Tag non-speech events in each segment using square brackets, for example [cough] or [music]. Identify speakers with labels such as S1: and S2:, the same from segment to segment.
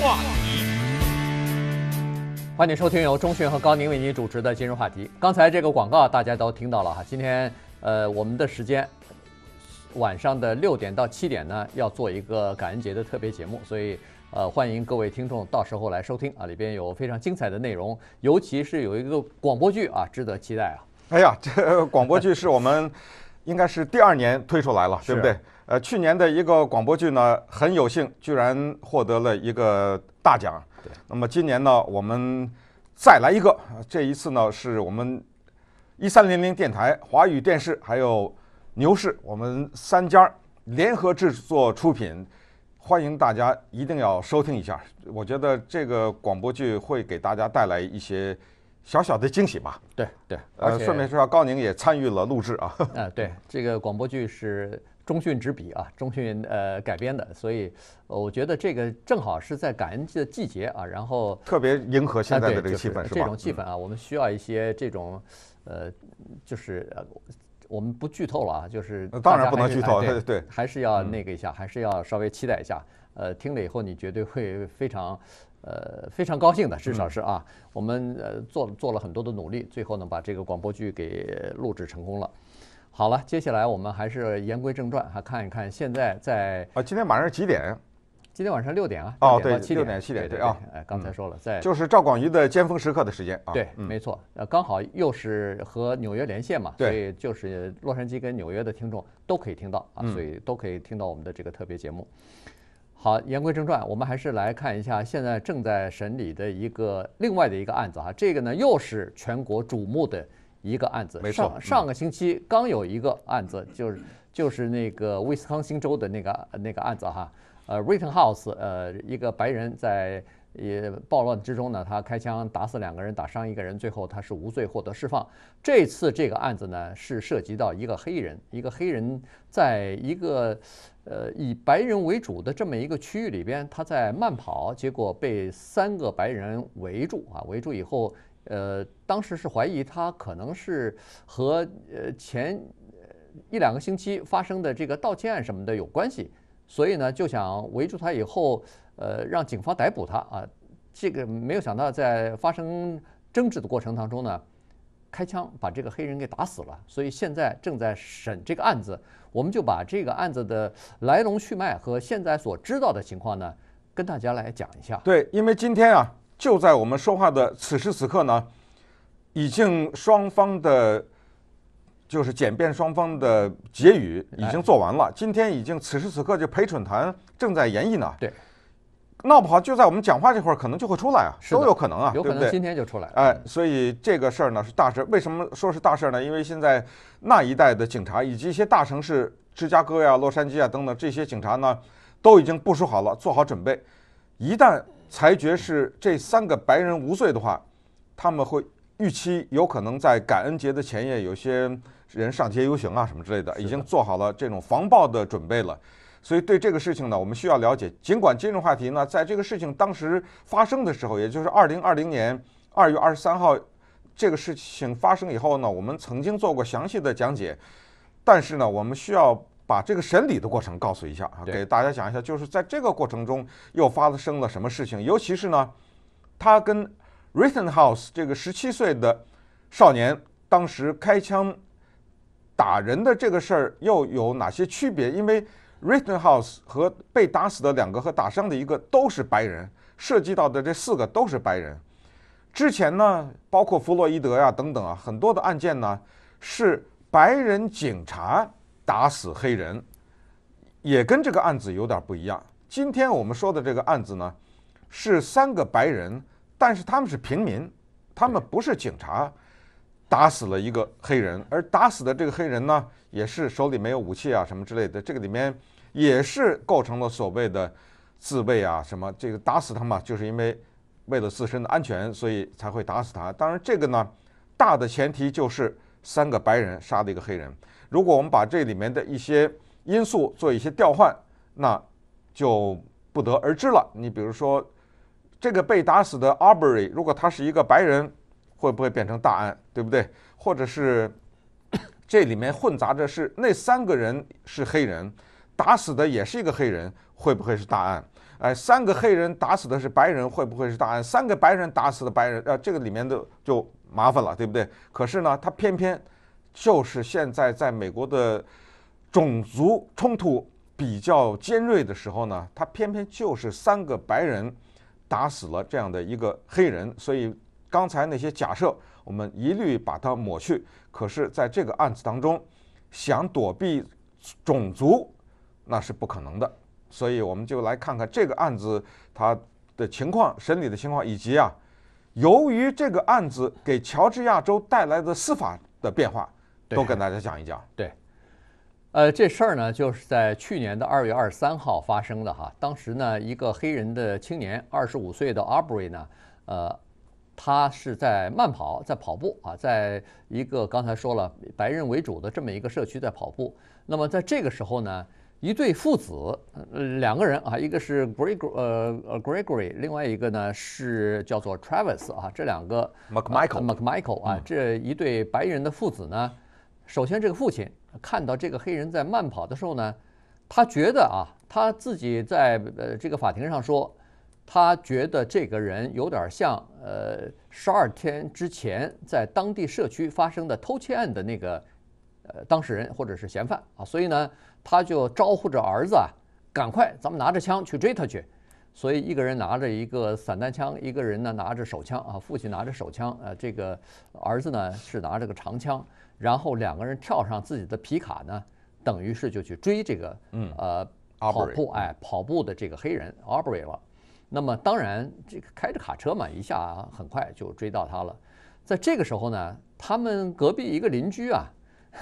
S1: 话题，
S2: 欢迎收听由中讯和高宁为您主持的《今日话题》。刚才这个广告大家都听到了哈。今天呃，我们的时间晚上的六点到七点呢，要做一个感恩节的特别节目，所以呃，欢迎各位听众到时候来收听啊，里边有非常精彩的内容，尤其是有一个广播剧啊，值得期待啊。[laughs]
S1: 哎呀，这广播剧是我们。应该是第二年推出来了，对不对？呃，去年的一个广播剧呢，很有幸居然获得了一个大奖。对，那么今年呢，我们再来一个，这一次呢，是我们一三零零电台、华语电视还有牛市，我们三家联合制作出品，欢迎大家一定要收听一下。我觉得这个广播剧会给大家带来一些。小小的惊喜吧，对对，呃，顺便说，高宁也参与了录制啊。呃，[laughs] 对，这个
S2: 广播剧是中讯执笔啊，中讯呃改编的，所以我觉得这个正好是在感恩的季节啊，然后特
S1: 别迎合现在的这个气氛，是吧？这种气
S2: 氛啊，我们需要一些这种，呃，就是我们不剧透了啊，就是当然不能剧透，对 [laughs] 对，还是要那个一下，还是要稍微期待一下。呃，听了以后你绝对会非常，呃，非常高兴的，至少是啊，我们呃做做了很多的努力，最后呢把这个广播剧给录制成功了。好了，接下来我们还是言归正传，还看一看现在在啊，今天晚上几点？今天晚上六点啊，哦对，六点七点对啊，哎
S1: 刚才说了在就是赵广瑜的尖峰时刻的时间啊，对，
S2: 没错，呃，刚好又是和纽约连线嘛，所以就是洛杉矶跟纽约的听众都可以听到啊，所以都可以听到我们的这个特别节目。好，言归正传，我们还是来看一下现在正在审理的一个另外的一个案子哈。这个呢，又是全国瞩目的一个案子。没错，上个星期刚有一个案子，就是就是那个威斯康星州的那个那个案子哈。呃，Rittenhouse，呃，一个白人在也暴乱之中呢，他开枪打死两个人，打伤一个人，最后他是无罪获得释放。这次这个案子呢，是涉及到一个黑人，一个黑人在一个。呃，以白人为主的这么一个区域里边，他在慢跑，结果被三个白人围住啊！围住以后，呃，当时是怀疑他可能是和呃前一两个星期发生的这个盗窃案什么的有关系，所以呢，就想围住他以后，呃，让警方逮捕他啊！这个没有想到，在发生争执的过程当中呢。开枪把这个黑人给打死了，所以现在正在审这个案子。我们就把这个案子的来龙去脉和现在所知道的情况呢，跟大家来讲一下。
S1: 对，因为今天啊，就在我们说话的此时此刻呢，已经双方的，就是检辩双方的结语已经做完了。今天已经此时此刻就陪审团正在研议呢。对。闹不好就在我们讲话这会儿可能就会出来啊，都有可能啊，对不对？今天就出来。哎，所以这个事儿呢是大事。为什么说是大事呢？因为现在那一带的警察以及一些大城市，芝加哥呀、洛杉矶啊等等这些警察呢，都已经部署好了，做好准备。一旦裁决是这三个白人无罪的话，他们会预期有可能在感恩节的前夜有些人上街游行啊什么之类的，已经做好了这种防暴的准备了。所以对这个事情呢，我们需要了解。尽管金融话题呢，在这个事情当时发生的时候，也就是二零二零年二月二十三号，这个事情发生以后呢，我们曾经做过详细的讲解。但是呢，我们需要把这个审理的过程告诉一下，啊，给大家讲一下，就是在这个过程中又发生了什么事情，尤其是呢，他跟 Rittenhouse 这个十七岁的少年当时开枪打人的这个事儿又有哪些区别？因为 Rittenhouse 和被打死的两个和打伤的一个都是白人，涉及到的这四个都是白人。之前呢，包括弗洛伊德呀等等啊，很多的案件呢是白人警察打死黑人，也跟这个案子有点不一样。今天我们说的这个案子呢，是三个白人，但是他们是平民，他们不是警察，打死了一个黑人，而打死的这个黑人呢。也是手里没有武器啊，什么之类的，这个里面也是构成了所谓的自卫啊，什么这个打死他嘛，就是因为为了自身的安全，所以才会打死他。当然，这个呢，大的前提就是三个白人杀的一个黑人。如果我们把这里面的一些因素做一些调换，那就不得而知了。你比如说，这个被打死的阿 r 瑞，如果他是一个白人，会不会变成大案，对不对？或者是？这里面混杂着是那三个人是黑人，打死的也是一个黑人，会不会是大案？哎，三个黑人打死的是白人，会不会是大案？三个白人打死的白人，呃，这个里面的就麻烦了，对不对？可是呢，他偏偏就是现在在美国的种族冲突比较尖锐的时候呢，他偏偏就是三个白人打死了这样的一个黑人，所以刚才那些假设。我们一律把它抹去。可是，在这个案子当中，想躲避种族，那是不可能的。所以，我们就来看看这个案子它的情况、审理的情况，以及啊，由于这个案子给乔治亚州带来的司法的变化，都跟大家讲一讲。对，
S2: 呃，这事儿呢，就是在去年的二月二十三号发生的哈。当时呢，一个黑人的青年，二十五岁的阿布瑞呢，呃。他是在慢跑，在跑步啊，在一个刚才说了白人为主的这么一个社区在跑步。那么在这个时候呢，一对父子，两个人啊，一个是 Greg o y 呃 Gregory，另外一个呢是叫做 Travis 啊，这两个 McMichael McMichael 啊，这一对白人的父子呢，首先这个父亲看到这个黑人在慢跑的时候呢，他觉得啊，他自己在呃这个法庭上说。他觉得这个人有点像呃，十二天之前在当地社区发生的偷窃案的那个呃当事人或者是嫌犯啊，所以呢，他就招呼着儿子啊，赶快，咱们拿着枪去追他去。所以一个人拿着一个散弹枪，一个人呢拿着手枪啊，父亲拿着手枪，呃，这个儿子呢是拿着个长枪，然后两个人跳上自己的皮卡呢，等于是就去追这个嗯呃跑步哎跑步的这个黑人 a r 布 y 了。那么当然，这个开着卡车嘛，一下很快就追到他了。在这个时候呢，他们隔壁一个邻居啊，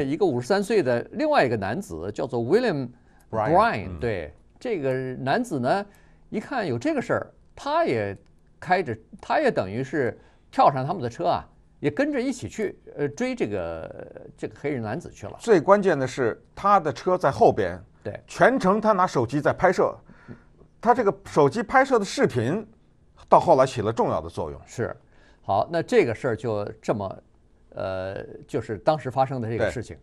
S2: 一个五十三岁的另外一个男子，叫做 William Bryan。对，这个男子呢，一看有这个事儿，他也开着，他也等于是跳上他们的车啊，也跟着一起去，呃，追这个这个黑人男子去了。
S1: 最关键的是，他的车在后边，对，全程他拿手机在拍摄。他这个手机拍摄的视频，到后来起了重要的作用。是，好，那这个事儿就
S2: 这么，呃，就是当时发生的这个事情。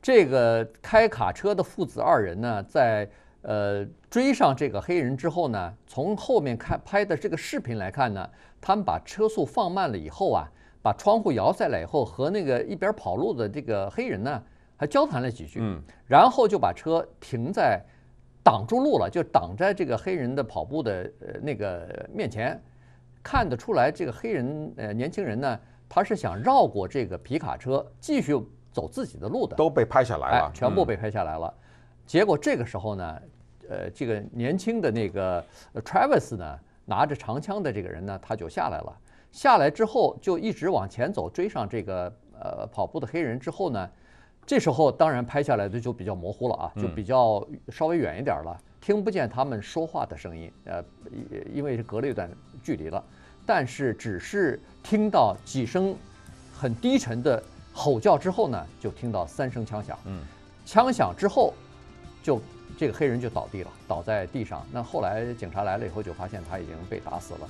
S2: 这个开卡车的父子二人呢，在呃追上这个黑人之后呢，从后面看拍的这个视频来看呢，他们把车速放慢了以后啊，把窗户摇下来以后，和那个一边跑路的这个黑人呢，还交谈了几句，然后就把车停在。挡住路了，就挡在这个黑人的跑步的呃那个面前，看得出来这个黑人呃年轻人呢，他是想绕过这个皮卡车继续走自己的路的。都被拍下来了，全部被拍下来了。结果这个时候呢，呃，这个年轻的那个 Travis 呢，拿着长枪的这个人呢，他就下来了。下来之后就一直往前走，追上这个呃跑步的黑人之后呢。这时候当然拍下来的就比较模糊了啊，就比较稍微远一点了，听不见他们说话的声音，呃，因为是隔了一段距离了。但是只是听到几声很低沉的吼叫之后呢，就听到三声枪响。嗯，枪响之后，就这个黑人就倒地了，倒在地上。那后来警察来了以后，就发现他已经被打死了。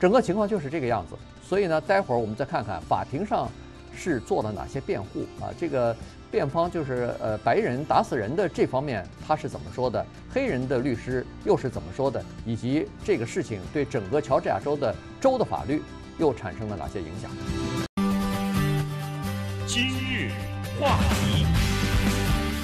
S2: 整个情况就是这个样子。所以呢，待会儿我们再看看法庭上是做了哪些辩护啊？这个。辩方就是呃，白人打死人的这方面他是怎么说的？黑人的律师又是怎么说的？以及这个事情对整个乔治亚州的州的法律又产生了哪些影响？
S1: 今日话题，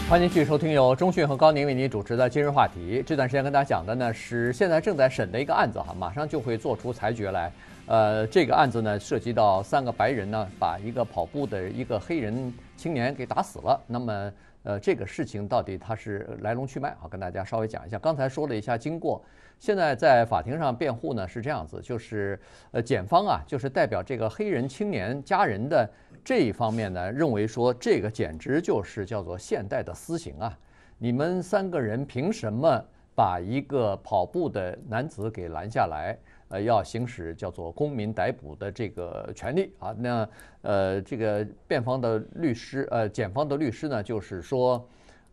S2: 欢迎继续收听由钟讯和高宁为您主持的今日话题。这段时间跟大家讲的呢是现在正在审的一个案子哈，马上就会做出裁决来。呃，这个案子呢，涉及到三个白人呢，把一个跑步的一个黑人青年给打死了。那么，呃，这个事情到底它是来龙去脉？好，跟大家稍微讲一下。刚才说了一下经过，现在在法庭上辩护呢是这样子，就是呃，检方啊，就是代表这个黑人青年家人的这一方面呢，认为说这个简直就是叫做现代的私刑啊！你们三个人凭什么把一个跑步的男子给拦下来？呃，要行使叫做公民逮捕的这个权利啊，那呃，这个辩方的律师呃，检方的律师呢，就是说，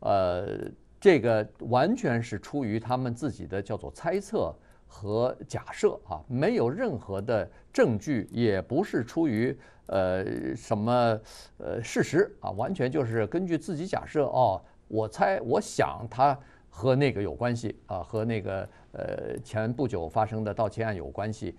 S2: 呃，这个完全是出于他们自己的叫做猜测和假设啊，没有任何的证据，也不是出于呃什么呃事实啊，完全就是根据自己假设哦，我猜我想他。和那个有关系啊，和那个呃前不久发生的盗窃案有关系，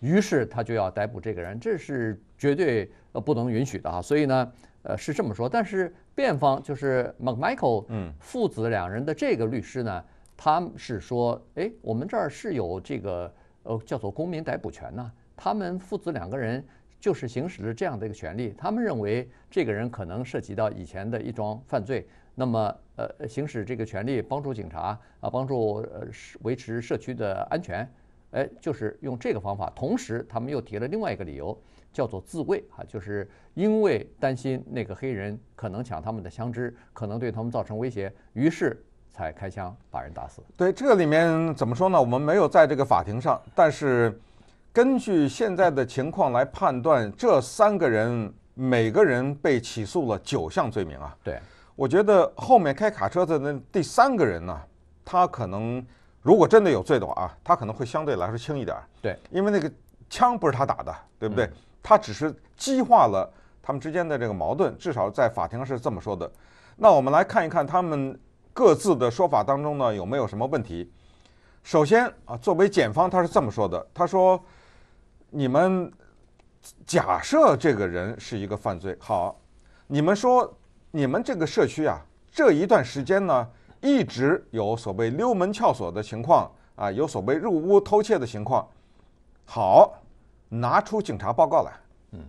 S2: 于是他就要逮捕这个人，这是绝对呃不能允许的啊。所以呢，呃是这么说，但是辩方就是 McMichael，嗯，父子两人的这个律师呢，他是说，哎，我们这儿是有这个呃叫做公民逮捕权呢，他们父子两个人就是行使了这样的一个权利，他们认为这个人可能涉及到以前的一桩犯罪。那么，呃，行使这个权利帮助警察啊，帮助呃，是维持社区的安全，哎，就是用这个方法。同时，他们又提了另外一个理由，叫做自卫啊，就是因为担心那个黑人可能抢他们的枪支，可能对他们造成威
S1: 胁，于是
S2: 才开枪把人打死。
S1: 对，这里面怎么说呢？我们没有在这个法庭上，但是根据现在的情况来判断，这三个人每个人被起诉了九项罪名啊。对。我觉得后面开卡车的那第三个人呢，他可能如果真的有罪的话啊，他可能会相对来说轻一点儿。对，因为那个枪不是他打的，对不对？他只是激化了他们之间的这个矛盾，至少在法庭上是这么说的。那我们来看一看他们各自的说法当中呢有没有什么问题。首先啊，作为检方他是这么说的，他说：“你们假设这个人是一个犯罪，好，你们说。”你们这个社区啊，这一段时间呢，一直有所谓溜门撬锁的情况啊，有所谓入屋偷窃的情况。好，拿出警察报告来。嗯，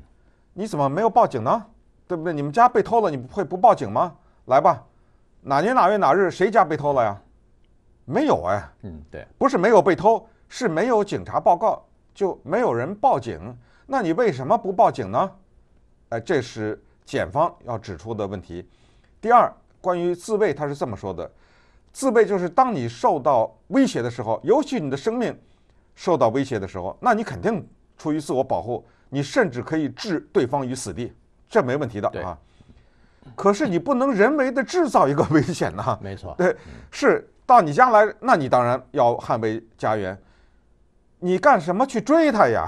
S1: 你怎么没有报警呢？对不对？你们家被偷了，你不会不报警吗？来吧，哪年哪月哪日谁家被偷了呀？没有哎。嗯，对，不是没有被偷，是没有警察报告就没有人报警。那你为什么不报警呢？哎，这是。检方要指出的问题，第二，关于自卫，他是这么说的：自卫就是当你受到威胁的时候，尤其你的生命受到威胁的时候，那你肯定出于自我保护，你甚至可以置对方于死地，这没问题的啊。可是你不能人为的制造一个危险呐。没错，对，是到你家来，那你当然要捍卫家园。你干什么去追他呀？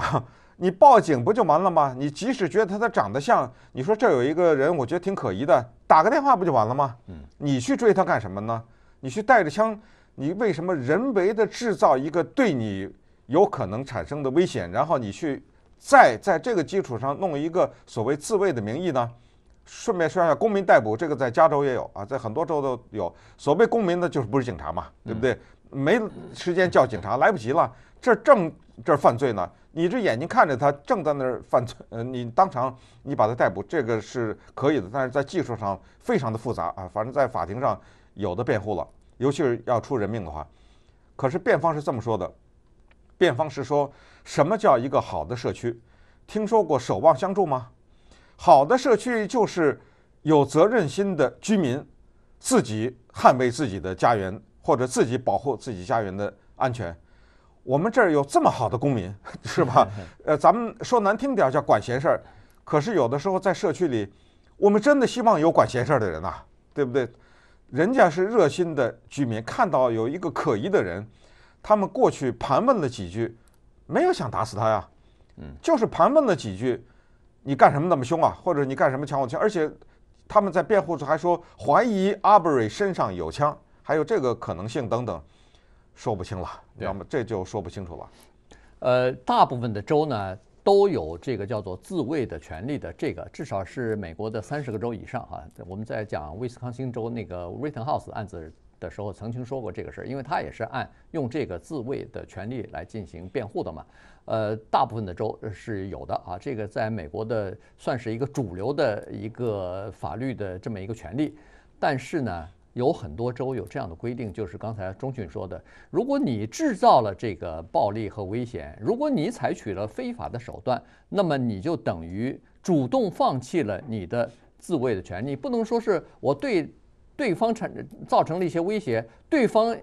S1: 你报警不就完了吗？你即使觉得他他长得像，你说这有一个人，我觉得挺可疑的，打个电话不就完了吗？嗯，你去追他干什么呢？你去带着枪，你为什么人为的制造一个对你有可能产生的危险，然后你去再在这个基础上弄一个所谓自卫的名义呢？顺便说一下，公民逮捕这个在加州也有啊，在很多州都有所谓公民的，就是不是警察嘛，对不对？没时间叫警察，来不及了。这正这犯罪呢，你这眼睛看着他正在那儿犯罪，呃，你当场你把他逮捕，这个是可以的，但是在技术上非常的复杂啊。反正在法庭上有的辩护了，尤其是要出人命的话。可是辩方是这么说的，辩方是说什么叫一个好的社区？听说过守望相助吗？好的社区就是有责任心的居民自己捍卫自己的家园。或者自己保护自己家园的安全，我们这儿有这么好的公民，[laughs] 是吧？[laughs] 呃，咱们说难听点儿叫管闲事儿，可是有的时候在社区里，我们真的希望有管闲事儿的人呐，对不对？人家是热心的居民，看到有一个可疑的人，他们过去盘问了几句，没有想打死他呀，嗯，就是盘问了几句，你干什么那么凶啊？或者你干什么抢我枪？而且他们在辩护时还说怀疑阿布瑞身上有枪。还有这个可能性等等，说不清了，要么这就说不清
S2: 楚了。呃，大部分的州呢都有这个叫做自卫的权利的这个，至少是美国的三十个州以上哈。我们在讲威斯康星州那个 Rittenhouse 案子的时候，曾经说过这个事儿，因为他也是按用这个自卫的权利来进行辩护的嘛。呃，大部分的州是有的啊，这个在美国的算是一个主流的一个法律的这么一个权利，但是呢。有很多州有这样的规定，就是刚才钟俊说的：，如果你制造了这个暴力和危险，如果你采取了非法的手段，那么你就等于主动放弃了你的自卫的权利。不能说是我对对方产造成了一些威胁，对方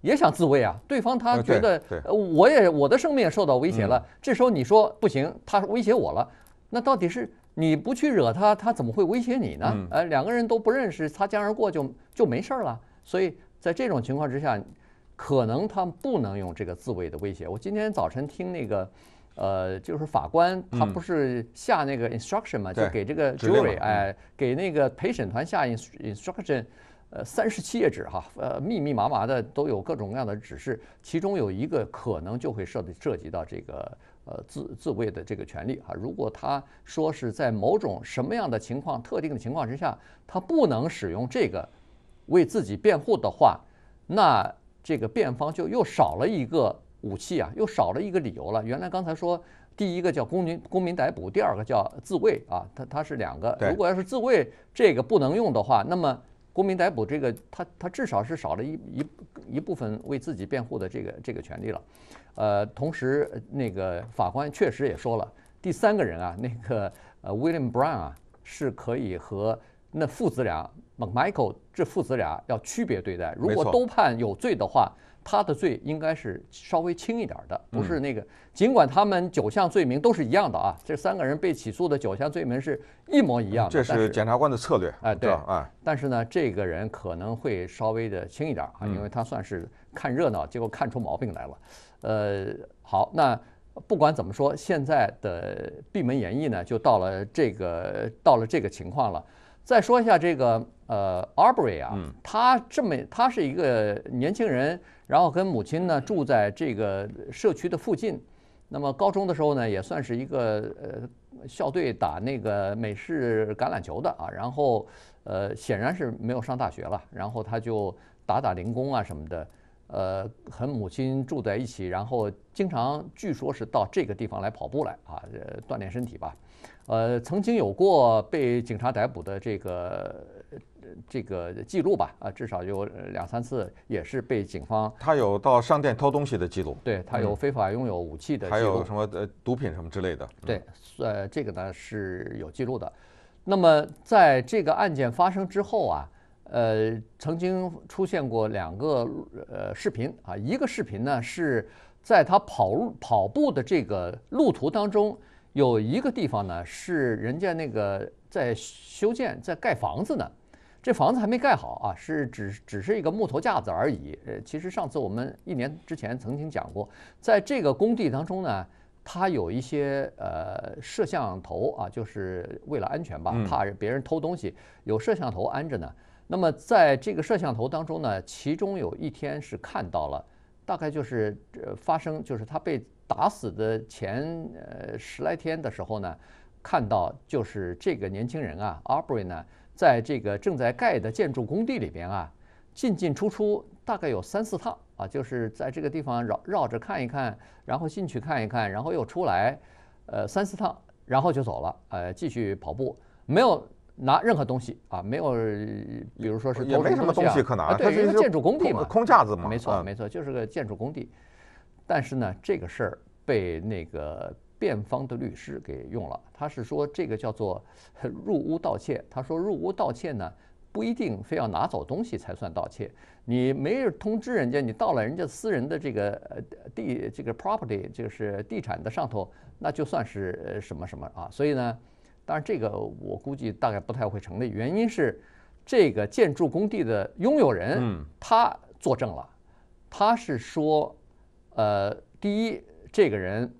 S2: 也想自卫啊，对方他觉得，我也我的生命也受到威胁了，这时候你说不行，他威胁我了，那到底是？你不去惹他，他怎么会威胁你呢？呃，两个人都不认识，擦肩而过就就没事儿了。所以，在这种情况之下，可能他不能用这个自卫的威胁。我今天早晨听那个，呃，就是法官他不是下那个 instruction 嘛，就给这个 jury 哎，给那个陪审团下 in instruction，呃，三十七页纸哈，呃，密密麻麻的都有各种各样的指示，其中有一个可能就会涉涉及到这个。呃，自自卫的这个权利哈，如果他说是在某种什么样的情况、特定的情况之下，他不能使用这个为自己辩护的话，那这个辩方就又少了一个武器啊，又少了一个理由了。原来刚才说第一个叫公民公民逮捕，第二个叫自卫啊，他他是两个。如果要是自卫这个不能用的话，那么。公民逮捕这个，他他至少是少了一一一部分为自己辩护的这个这个权利了，呃，同时那个法官确实也说了，第三个人啊，那个呃 William Brown 啊，是可以和那父子俩 Michael 这父子俩要区别对待，如果都判有罪的话。他的罪应该是稍微轻一点的，不是那个。尽管他们九项罪名都是一样的啊，这三个人被起诉的九项罪名是一模一样的。这是检察
S1: 官的策略哎，对啊。
S2: 但是呢，这个人可能会稍微的轻一点啊，因为他算是看热闹，结果看出毛病来了。呃，好，那不管怎么说，现在的闭门演绎呢，就到了这个到了这个情况了。再说一下这个呃，Arbery 啊，他这么他是一个年轻人。然后跟母亲呢住在这个社区的附近，那么高中的时候呢也算是一个呃校队打那个美式橄榄球的啊，然后呃显然是没有上大学了，然后他就打打零工啊什么的，呃和母亲住在一起，然后经常据说是到这个地方来跑步来啊锻炼身体吧，呃曾经有过被警察逮捕的这个。这个记录吧，啊，至少有两三次也是被警方。他有到商店偷东西的记录，对他有非法拥有武器的记录，什么呃毒品什么之类的。对，呃，这个呢是有记录的。那么在这个案件发生之后啊，呃，曾经出现过两个呃视频啊，一个视频呢是在他跑跑步的这个路途当中，有一个地方呢是人家那个在修建、在盖房子呢。这房子还没盖好啊，是只只是一个木头架子而已。呃，其实上次我们一年之前曾经讲过，在这个工地当中呢，它有一些呃摄像头啊，就是为了安全吧，怕别人偷东西，有摄像头安着呢。那么在这个摄像头当中呢，其中有一天是看到了，大概就是呃、发生就是他被打死的前呃十来天的时候呢，看到就是这个年轻人啊，阿布瑞呢。在这个正在盖的建筑工地里边啊，进进出出大概有三四趟啊，就是在这个地方绕绕着看一看，然后进去看一看，然后又出来，呃三四趟，然后就走了，呃继续跑步，没有拿任何东西啊，没有，比如说是也没什么东西可拿，对，是个建筑工地嘛，空架子嘛，没错没错，就是个建筑工地，但是呢，这个事儿被那个。辩方的律师给用了，他是说这个叫做 [laughs] 入屋盗窃。他说入屋盗窃呢，不一定非要拿走东西才算盗窃，你没有通知人家，你到了人家私人的这个地，这个 property 就是地产的上头，那就算是什么什么啊？所以呢，当然这个我估计大概不太会成立，原因是这个建筑工地的拥有人他作证了，他是说，呃，第一这个人。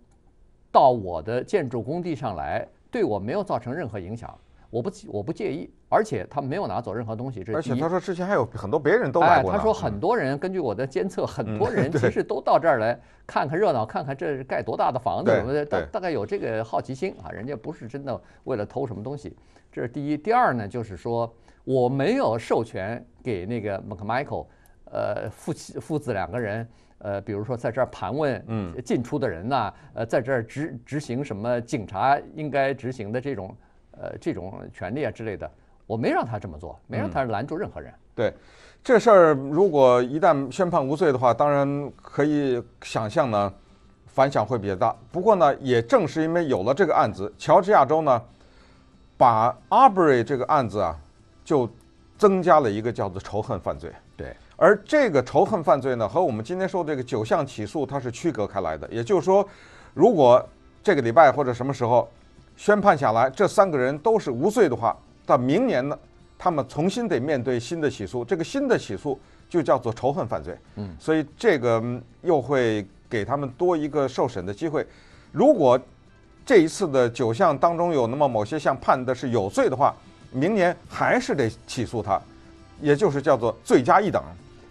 S2: 到我的建筑工地上来，对我没有造成任何影响，我不我不介意，而且他没有拿走任何东西。这第一。而且他说
S1: 之前还有很多别人都来过。哎，他说很
S2: 多人根据我的监测，很多人 [laughs] 其实都到这儿来看看热闹，看看这盖多大的房子，大大概有这个好奇心啊。人家不是真的为了偷什么东西，这是第一。第二呢，就是说我没有授权给那个 McMichael。呃，父亲父子两个人，呃，比如说在这儿盘问，嗯，进出的人呐，呃，在这儿执执行什么警察应该执行的这种，
S1: 呃，这种权利啊之类的，我没让他这么做，没让他拦住任何人。对，这事儿如果一旦宣判无罪的话，当然可以想象呢，反响会比较大。不过呢，也正是因为有了这个案子，乔治亚州呢，把阿布瑞这个案子啊，就增加了一个叫做仇恨犯罪。对。而这个仇恨犯罪呢，和我们今天说的这个九项起诉它是区隔开来的。也就是说，如果这个礼拜或者什么时候宣判下来，这三个人都是无罪的话，到明年呢，他们重新得面对新的起诉。这个新的起诉就叫做仇恨犯罪。嗯，所以这个又会给他们多一个受审的机会。如果这一次的九项当中有那么某些项判的是有罪的话，明年还是得起诉他，也就是叫做罪加一等。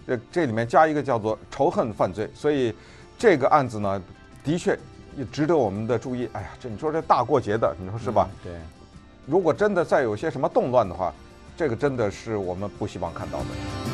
S1: 这这里面加一个叫做仇恨犯罪，所以这个案子呢，的确值得我们的注意。哎呀，这你说这大过节的，你说是吧？对。如果真的再有些什么动乱的话，这个真的是我们不希望看到的。